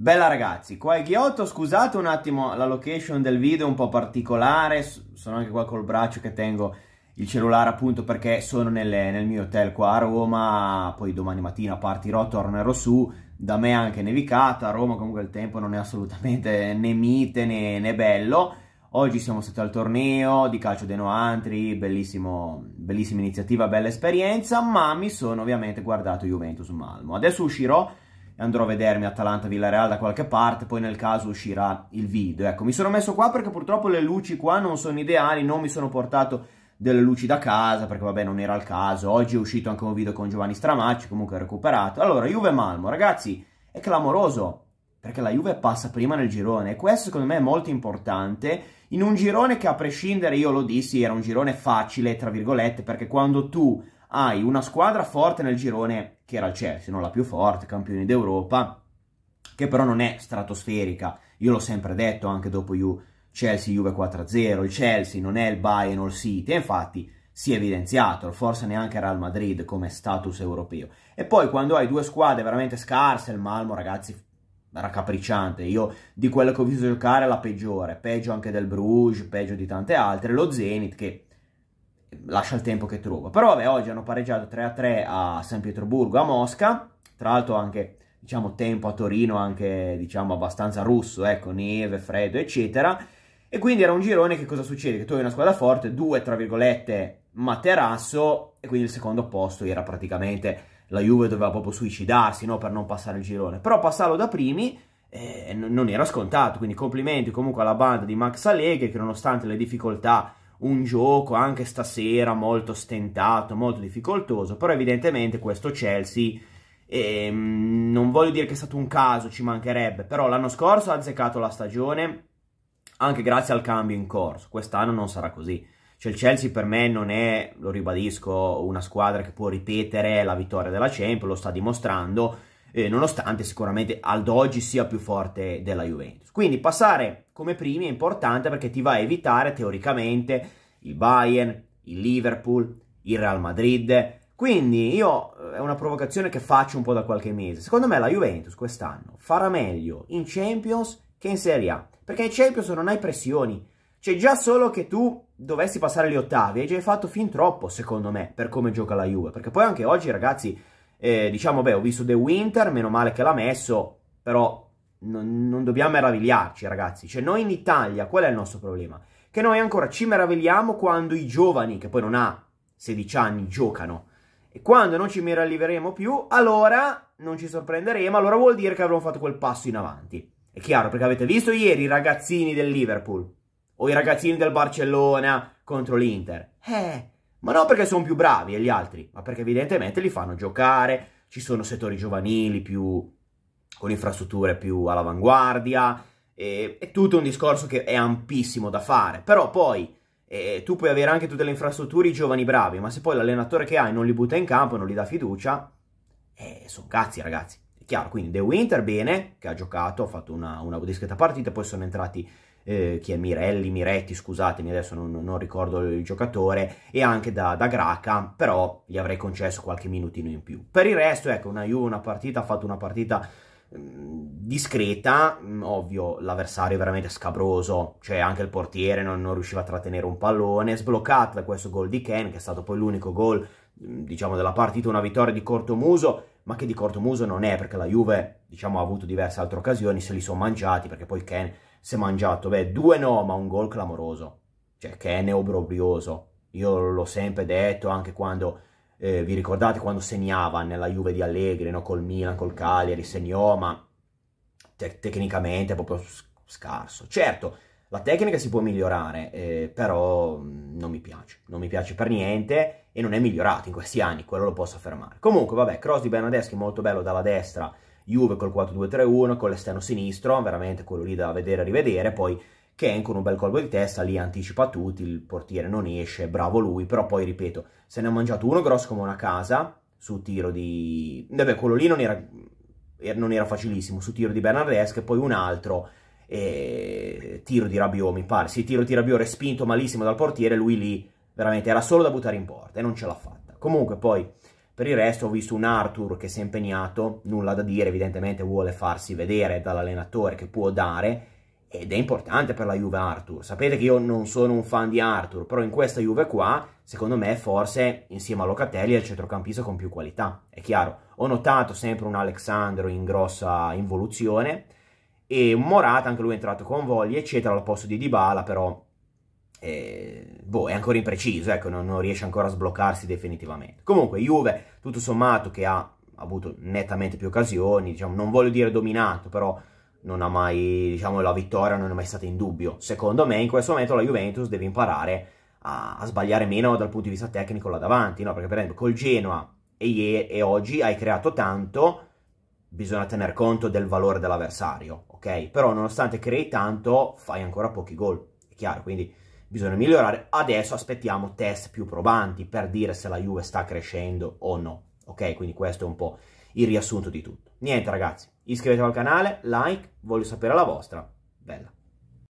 Bella ragazzi, qua è Ghiotto, scusate un attimo la location del video un po' particolare, sono anche qua col braccio che tengo il cellulare appunto perché sono nelle, nel mio hotel qua a Roma, poi domani mattina partirò, tornerò su, da me anche nevicata, a Roma comunque il tempo non è assolutamente né mite né, né bello, oggi siamo stati al torneo di calcio dei Noantri, bellissima iniziativa, bella esperienza, ma mi sono ovviamente guardato Juventus Malmo, adesso uscirò e andrò a vedermi Atalanta-Villareal da qualche parte, poi nel caso uscirà il video. Ecco, mi sono messo qua perché purtroppo le luci qua non sono ideali, non mi sono portato delle luci da casa perché vabbè non era il caso. Oggi è uscito anche un video con Giovanni Stramacci, comunque ho recuperato. Allora, Juve-Malmo, ragazzi, è clamoroso perché la Juve passa prima nel girone e questo secondo me è molto importante in un girone che a prescindere io lo dissi era un girone facile tra virgolette perché quando tu hai una squadra forte nel girone, che era il Chelsea, non la più forte, campione d'Europa, che però non è stratosferica. Io l'ho sempre detto anche dopo Chelsea-Juve 4-0, il Chelsea non è il Bayern o il City, e infatti si è evidenziato, forse neanche Real Madrid come status europeo. E poi quando hai due squadre veramente scarse, il Malmo ragazzi era capricciante, io di quella che ho visto giocare è la peggiore, peggio anche del Bruges, peggio di tante altre, lo Zenit che lascia il tempo che trova. Però vabbè, oggi hanno pareggiato 3-3 a San Pietroburgo, a Mosca, tra l'altro anche diciamo tempo a Torino anche diciamo abbastanza russo, ecco, neve, freddo, eccetera. E quindi era un girone che cosa succede? Che tu hai una squadra forte, due tra virgolette materasso e quindi il secondo posto era praticamente la Juve doveva proprio suicidarsi no? per non passare il girone. Però passarlo da primi eh, non era scontato, quindi complimenti comunque alla banda di Max Allegri che nonostante le difficoltà un gioco anche stasera molto stentato, molto difficoltoso, però evidentemente questo Chelsea, eh, non voglio dire che è stato un caso, ci mancherebbe, però l'anno scorso ha azzeccato la stagione anche grazie al cambio in corso, quest'anno non sarà così. Cioè il Chelsea per me non è, lo ribadisco, una squadra che può ripetere la vittoria della Champions, lo sta dimostrando, eh, nonostante sicuramente ad oggi sia più forte della Juventus. Quindi passare come primi è importante perché ti va a evitare teoricamente il Bayern, il Liverpool, il Real Madrid. Quindi io, eh, è una provocazione che faccio un po' da qualche mese, secondo me la Juventus quest'anno farà meglio in Champions che in Serie A, perché in Champions non hai pressioni, cioè già solo che tu dovessi passare gli ottavi hai già fatto fin troppo secondo me per come gioca la Juve, perché poi anche oggi ragazzi eh, diciamo, beh, ho visto The Winter, meno male che l'ha messo, però non, non, dobbiamo meravigliarci, ragazzi. Cioè, noi in Italia, qual è il nostro problema? Che noi ancora ci meravigliamo quando i giovani, che poi non ha 16 anni, giocano. E quando non ci meraviglieremo più, allora non ci sorprenderemo, allora vuol dire che avremo fatto quel passo in avanti. È chiaro, perché avete visto ieri i ragazzini del Liverpool o i ragazzini del Barcellona contro l'Inter. Eh, ma non perché sono più bravi e eh, gli altri, ma perché evidentemente li fanno giocare, ci sono settori giovanili più, con infrastrutture più all'avanguardia, e, è tutto un discorso che è ampissimo da fare, però poi e eh, tu puoi avere anche tutte le infrastrutture, i giovani bravi, ma se poi l'allenatore che hai non li butta in campo, non gli dà fiducia, eh, sono cazzi ragazzi. È chiaro, quindi De Winter bene, che ha giocato, ha fatto una, una discreta partita, poi sono entrati eh, chi è Mirelli, Miretti, scusatemi, adesso non, non ricordo il giocatore, e anche da, da Graca, però gli avrei concesso qualche minutino in più. Per il resto, ecco, una, una partita, ha fatto una partita mm, discreta, mm, ovvio l'avversario è veramente scabroso, cioè anche il portiere non, non, riusciva a trattenere un pallone, sbloccato da questo gol di Ken che è stato poi l'unico gol mm, diciamo della partita, una vittoria di corto muso ma che di corto muso non è, perché la Juve, diciamo, ha avuto diverse altre occasioni, se li sono mangiati, perché poi Ken si è mangiato, beh, due no, ma un gol clamoroso. Cioè, Ken è obbrobrioso. Io l'ho sempre detto, anche quando, eh, vi ricordate, quando segnava nella Juve di Allegri, no? col Milan, col Cagliari, segnò, ma te tecnicamente è proprio scarso. Certo, la tecnica si può migliorare, eh, però mm, non mi piace, non mi piace per niente e non è migliorato in questi anni, quello lo posso affermare. Comunque, vabbè, cross di Bernadeschi molto bello dalla destra, Juve col 4-2-3-1, con l'esterno sinistro, veramente quello lì da vedere e rivedere, poi Ken con un bel colpo di testa, lì anticipa tutti, il portiere non esce, bravo lui, però poi, ripeto, se ne ha mangiato uno grosso come una casa, su tiro di... Vabbè, quello lì non era, non era facilissimo, su tiro di Bernardeschi, e poi un altro e tiro di Rabiot mi pare, sì tiro di Rabiot respinto malissimo dal portiere, lui lì veramente era solo da buttare in porta e non ce l'ha fatta. Comunque poi per il resto ho visto un Arthur che si è impegnato, nulla da dire, evidentemente vuole farsi vedere dall'allenatore che può dare ed è importante per la Juve Arthur. Sapete che io non sono un fan di Arthur, però in questa Juve qua, secondo me forse insieme a Locatelli è il centrocampista con più qualità. È chiaro, ho notato sempre un Alexandro in grossa involuzione e Morata, anche lui è entrato con voglia, eccetera, al posto di Dybala, però eh, boh, è ancora impreciso, ecco, non, non, riesce ancora a sbloccarsi definitivamente. Comunque, Juve, tutto sommato, che ha avuto nettamente più occasioni, diciamo, non voglio dire dominato, però non ha mai, diciamo, la vittoria non è mai stata in dubbio. Secondo me, in questo momento la Juventus deve imparare a, a sbagliare meno dal punto di vista tecnico là davanti, no? Perché, per esempio, col Genoa e, e oggi hai creato tanto bisogna tener conto del valore dell'avversario, ok? Però nonostante crei tanto, fai ancora pochi gol, è chiaro, quindi bisogna migliorare. Adesso aspettiamo test più probanti per dire se la Juve sta crescendo o no, ok? Quindi questo è un po' il riassunto di tutto. Niente ragazzi, iscrivetevi al canale, like, voglio sapere la vostra, bella.